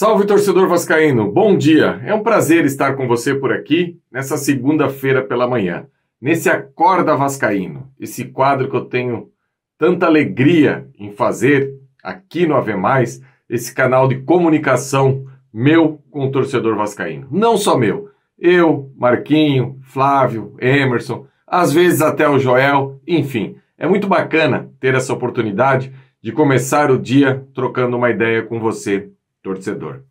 Salve torcedor vascaíno, bom dia. É um prazer estar com você por aqui nessa segunda-feira pela manhã, nesse acorda vascaíno, esse quadro que eu tenho tanta alegria em fazer aqui no Ave Mais, esse canal de comunicação meu com o torcedor vascaíno. Não só meu, eu, Marquinho, Flávio, Emerson, às vezes até o Joel, enfim. É muito bacana ter essa oportunidade de começar o dia trocando uma ideia com você torcedor.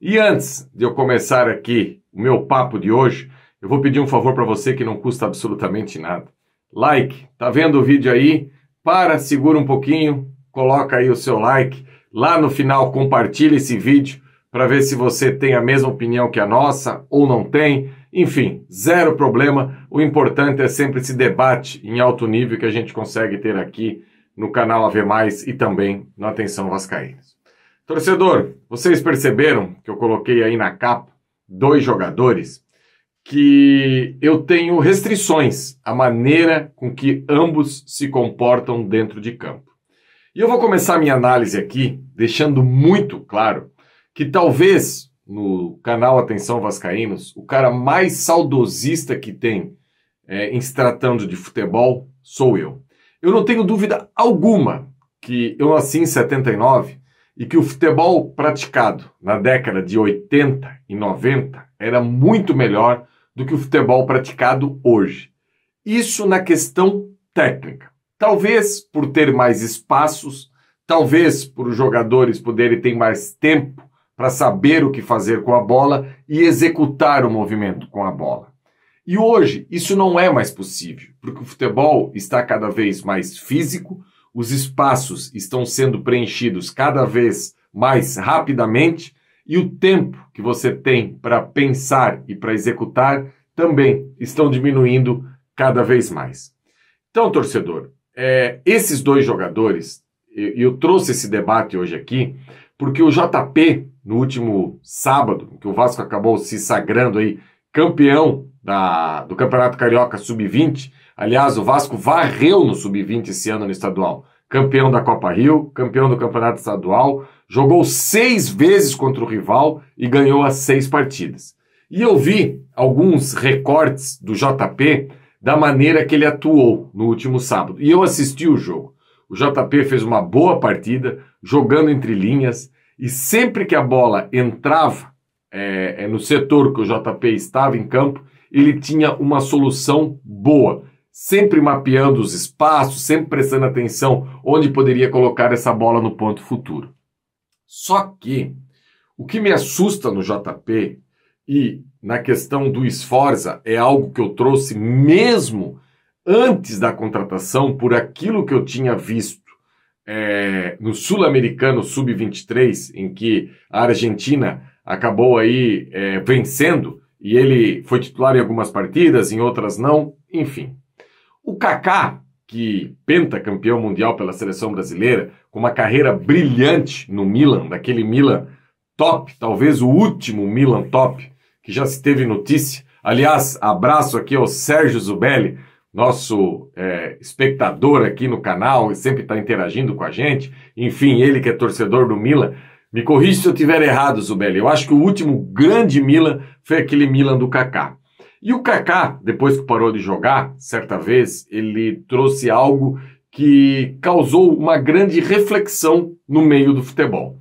E antes de eu começar aqui o meu papo de hoje, eu vou pedir um favor para você que não custa absolutamente nada. Like, tá vendo o vídeo aí? Para, segura um pouquinho, coloca aí o seu like. Lá no final compartilha esse vídeo para ver se você tem a mesma opinião que a nossa ou não tem. Enfim, zero problema. O importante é sempre esse debate em alto nível que a gente consegue ter aqui no canal AV Mais e também no Atenção Vascaínos. Torcedor, vocês perceberam que eu coloquei aí na capa dois jogadores que eu tenho restrições à maneira com que ambos se comportam dentro de campo. E eu vou começar minha análise aqui deixando muito claro que talvez no canal Atenção Vascaínos, o cara mais saudosista que tem é, em se tratando de futebol sou eu. Eu não tenho dúvida alguma que eu nasci em 79 e que o futebol praticado na década de 80 e 90 era muito melhor do que o futebol praticado hoje. Isso na questão técnica. Talvez por ter mais espaços, talvez por os jogadores poderem ter mais tempo para saber o que fazer com a bola e executar o movimento com a bola. E hoje isso não é mais possível, porque o futebol está cada vez mais físico, os espaços estão sendo preenchidos cada vez mais rapidamente e o tempo que você tem para pensar e para executar também estão diminuindo cada vez mais. Então, torcedor, é, esses dois jogadores, eu, eu trouxe esse debate hoje aqui porque o JP, no último sábado, que o Vasco acabou se sagrando aí campeão da, do Campeonato Carioca Sub-20. Aliás, o Vasco varreu no Sub-20 esse ano no estadual. Campeão da Copa Rio, campeão do Campeonato Estadual, jogou seis vezes contra o rival e ganhou as seis partidas. E eu vi alguns recortes do JP da maneira que ele atuou no último sábado. E eu assisti o jogo. O JP fez uma boa partida, jogando entre linhas, e sempre que a bola entrava é, é, no setor que o JP estava em campo, ele tinha uma solução boa, sempre mapeando os espaços, sempre prestando atenção onde poderia colocar essa bola no ponto futuro. Só que o que me assusta no JP e na questão do Esforza é algo que eu trouxe mesmo antes da contratação por aquilo que eu tinha visto é, no Sul-Americano Sub-23, em que a Argentina acabou aí é, vencendo e ele foi titular em algumas partidas, em outras não, enfim. O Kaká, que pentacampeão mundial pela seleção brasileira, com uma carreira brilhante no Milan, daquele Milan top, talvez o último Milan top que já se teve notícia. Aliás, abraço aqui ao Sérgio Zubelli, nosso é, espectador aqui no canal, e sempre está interagindo com a gente. Enfim, ele que é torcedor do Milan me corrija se eu tiver errado, Zubelli. Eu acho que o último grande Milan foi aquele Milan do Kaká. E o Kaká, depois que parou de jogar, certa vez, ele trouxe algo que causou uma grande reflexão no meio do futebol.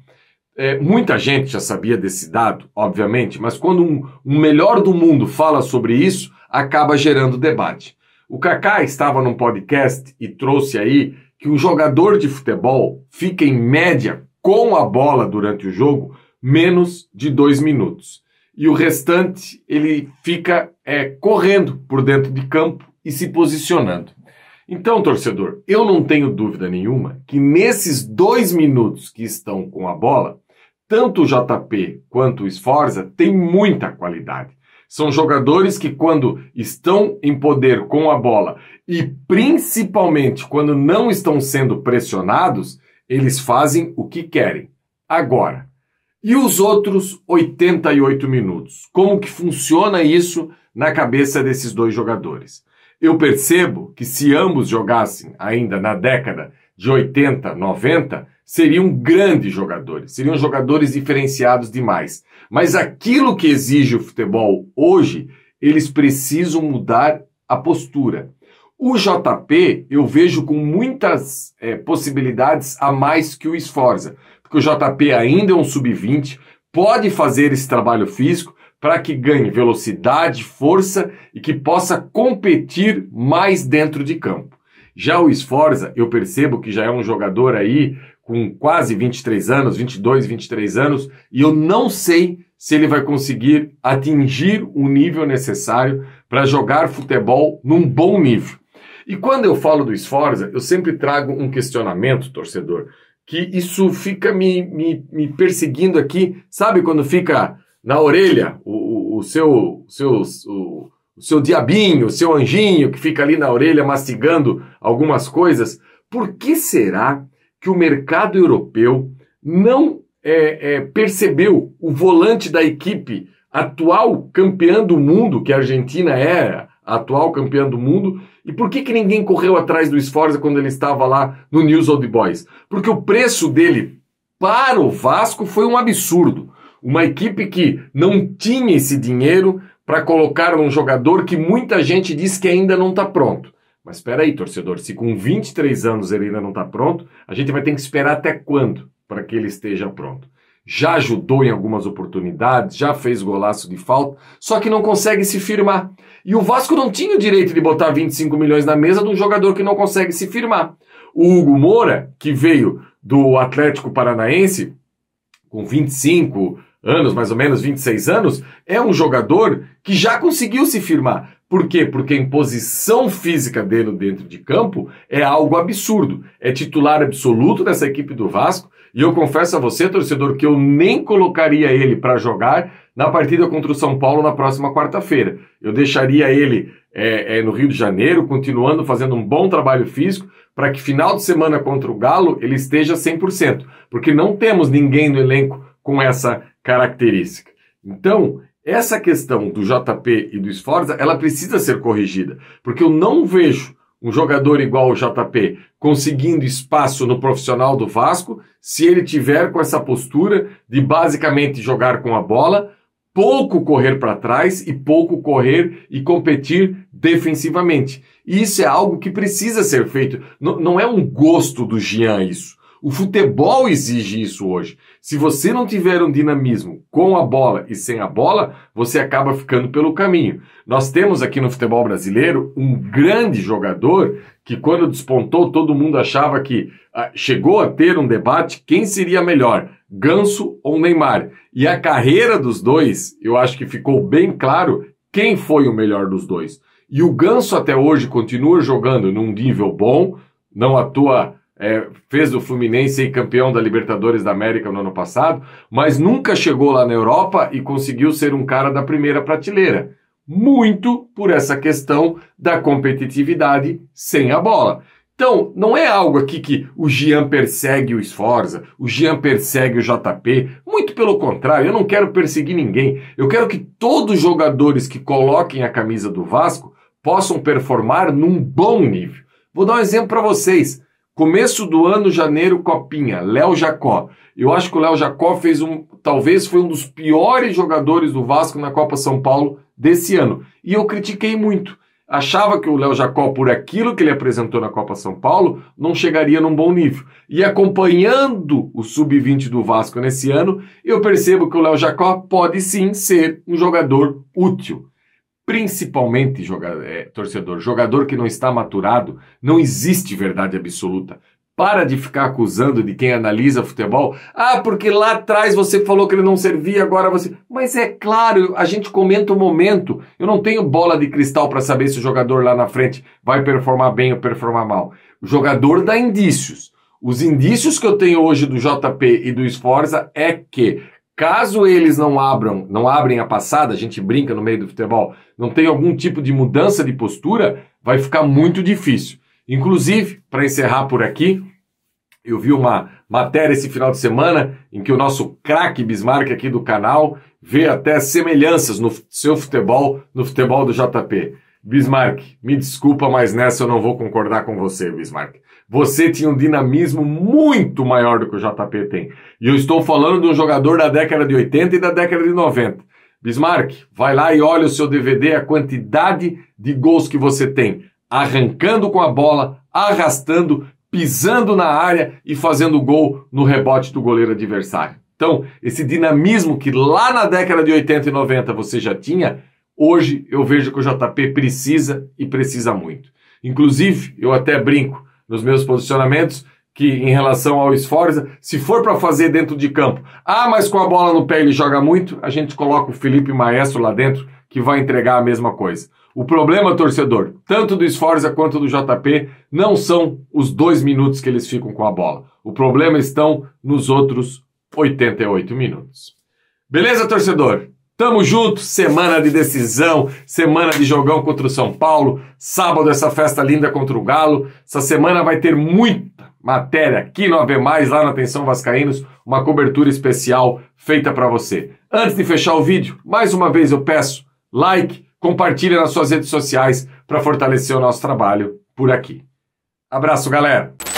É, muita gente já sabia desse dado, obviamente, mas quando um, um melhor do mundo fala sobre isso, acaba gerando debate. O Kaká estava num podcast e trouxe aí que um jogador de futebol fica em média com a bola durante o jogo menos de dois minutos. E o restante ele fica é, correndo por dentro de campo e se posicionando. Então, torcedor, eu não tenho dúvida nenhuma que nesses dois minutos que estão com a bola, tanto o JP quanto o Sforza têm muita qualidade. São jogadores que, quando estão em poder com a bola e principalmente quando não estão sendo pressionados, eles fazem o que querem. Agora, e os outros 88 minutos? Como que funciona isso na cabeça desses dois jogadores? Eu percebo que se ambos jogassem ainda na década de 80, 90, seriam grandes jogadores, seriam jogadores diferenciados demais. Mas aquilo que exige o futebol hoje, eles precisam mudar a postura. O JP eu vejo com muitas é, possibilidades a mais que o Esforza, porque o JP ainda é um sub-20, pode fazer esse trabalho físico para que ganhe velocidade, força e que possa competir mais dentro de campo. Já o Esforza, eu percebo que já é um jogador aí com quase 23 anos, 22, 23 anos, e eu não sei se ele vai conseguir atingir o nível necessário para jogar futebol num bom nível. E quando eu falo do Sforza, eu sempre trago um questionamento, torcedor, que isso fica me, me, me perseguindo aqui. Sabe quando fica na orelha o, o, o seu, seu, o, o seu diabinho, o seu anjinho que fica ali na orelha mastigando algumas coisas? Por que será que o mercado europeu não é, é, percebeu o volante da equipe atual campeã do mundo, que a Argentina é atual campeão do mundo. E por que, que ninguém correu atrás do Sforza quando ele estava lá no News Old Boys? Porque o preço dele para o Vasco foi um absurdo. Uma equipe que não tinha esse dinheiro para colocar um jogador que muita gente diz que ainda não está pronto. Mas espera aí, torcedor, se com 23 anos ele ainda não está pronto, a gente vai ter que esperar até quando para que ele esteja pronto? já ajudou em algumas oportunidades, já fez golaço de falta, só que não consegue se firmar. E o Vasco não tinha o direito de botar 25 milhões na mesa de um jogador que não consegue se firmar. O Hugo Moura, que veio do Atlético Paranaense, com 25 anos, mais ou menos 26 anos, é um jogador que já conseguiu se firmar. Por quê? Porque a imposição física dele dentro de campo é algo absurdo. É titular absoluto dessa equipe do Vasco e eu confesso a você, torcedor, que eu nem colocaria ele para jogar na partida contra o São Paulo na próxima quarta-feira. Eu deixaria ele é, é, no Rio de Janeiro, continuando fazendo um bom trabalho físico, para que final de semana contra o Galo ele esteja 100%, porque não temos ninguém no elenco com essa característica. Então, essa questão do JP e do Sforza, ela precisa ser corrigida, porque eu não vejo um jogador igual o JP conseguindo espaço no profissional do Vasco, se ele tiver com essa postura de basicamente jogar com a bola, pouco correr para trás e pouco correr e competir defensivamente. E isso é algo que precisa ser feito. N não é um gosto do Gian isso. O futebol exige isso hoje. Se você não tiver um dinamismo com a bola e sem a bola, você acaba ficando pelo caminho. Nós temos aqui no futebol brasileiro um grande jogador que, quando despontou, todo mundo achava que ah, chegou a ter um debate quem seria melhor, Ganso ou Neymar. E a carreira dos dois, eu acho que ficou bem claro quem foi o melhor dos dois. E o Ganso até hoje continua jogando num nível bom, não atua é, fez o Fluminense campeão da Libertadores da América no ano passado, mas nunca chegou lá na Europa e conseguiu ser um cara da primeira prateleira. Muito por essa questão da competitividade sem a bola. Então, não é algo aqui que o Gian persegue o Esforza, o Gian persegue o JP. Muito pelo contrário, eu não quero perseguir ninguém. Eu quero que todos os jogadores que coloquem a camisa do Vasco possam performar num bom nível. Vou dar um exemplo para vocês. Começo do ano, janeiro, Copinha, Léo Jacó. Eu acho que o Léo Jacó fez um, talvez foi um dos piores jogadores do Vasco na Copa São Paulo desse ano. E eu critiquei muito. Achava que o Léo Jacó, por aquilo que ele apresentou na Copa São Paulo, não chegaria num bom nível. E acompanhando o sub-20 do Vasco nesse ano, eu percebo que o Léo Jacó pode sim ser um jogador útil principalmente jogador, é, torcedor, jogador que não está maturado, não existe verdade absoluta. Para de ficar acusando de quem analisa futebol. Ah, porque lá atrás você falou que ele não servia, agora você. Mas é claro, a gente comenta o momento. Eu não tenho bola de cristal para saber se o jogador lá na frente vai performar bem ou performar mal. O jogador dá indícios. Os indícios que eu tenho hoje do JP e do Esforza é que Caso eles não abram, não abrem a passada, a gente brinca no meio do futebol, não tem algum tipo de mudança de postura, vai ficar muito difícil. Inclusive, para encerrar por aqui, eu vi uma matéria esse final de semana em que o nosso craque Bismarck aqui do canal vê até semelhanças no seu futebol, no futebol do JP. Bismarck, me desculpa, mas nessa eu não vou concordar com você, Bismarck. Você tinha um dinamismo muito maior do que o JP tem. E eu estou falando de um jogador da década de 80 e da década de 90. Bismarck, vai lá e olha o seu DVD, a quantidade de gols que você tem. Arrancando com a bola, arrastando, pisando na área e fazendo gol no rebote do goleiro adversário. Então, esse dinamismo que lá na década de 80 e 90 você já tinha, Hoje eu vejo que o JP precisa e precisa muito. Inclusive, eu até brinco nos meus posicionamentos que em relação ao Sforza, se for para fazer dentro de campo, ah, mas com a bola no pé ele joga muito, a gente coloca o Felipe Maestro lá dentro que vai entregar a mesma coisa. O problema, torcedor, tanto do Sforza quanto do JP, não são os dois minutos que eles ficam com a bola. O problema estão nos outros 88 minutos. Beleza, torcedor? Tamo junto, semana de decisão, semana de jogão contra o São Paulo, sábado essa festa linda contra o Galo. Essa semana vai ter muita matéria aqui no AV Mais, lá na Atenção Vascaínos, uma cobertura especial feita para você. Antes de fechar o vídeo, mais uma vez eu peço like, compartilha nas suas redes sociais para fortalecer o nosso trabalho por aqui. Abraço, galera.